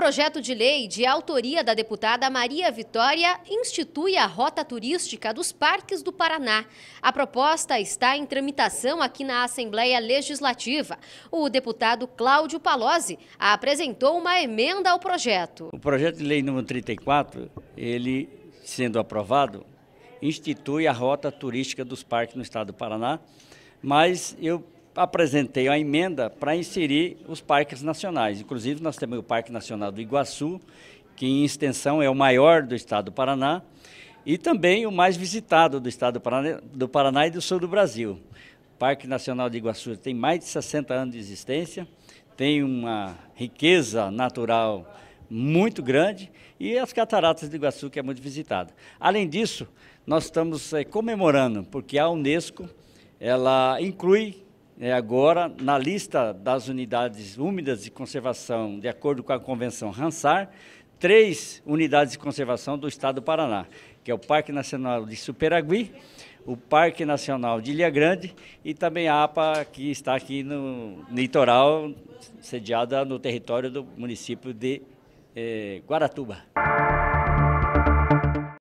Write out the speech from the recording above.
projeto de lei de autoria da deputada Maria Vitória institui a rota turística dos parques do Paraná. A proposta está em tramitação aqui na Assembleia Legislativa. O deputado Cláudio Palozzi apresentou uma emenda ao projeto. O projeto de lei número 34, ele sendo aprovado, institui a rota turística dos parques no estado do Paraná, mas eu apresentei a emenda para inserir os parques nacionais. Inclusive, nós temos o Parque Nacional do Iguaçu, que em extensão é o maior do estado do Paraná, e também o mais visitado do estado do Paraná, e do sul do Brasil. O Parque Nacional do Iguaçu tem mais de 60 anos de existência, tem uma riqueza natural muito grande e as Cataratas do Iguaçu, que é muito visitada. Além disso, nós estamos é, comemorando, porque a Unesco ela inclui é, agora na lista das unidades úmidas de conservação, de acordo com a Convenção Ramsar, três unidades de conservação do Estado do Paraná, que é o Parque Nacional de Superagui, o Parque Nacional de Ilha Grande e também a APA, que está aqui no litoral, sediada no território do município de eh, Guaratuba.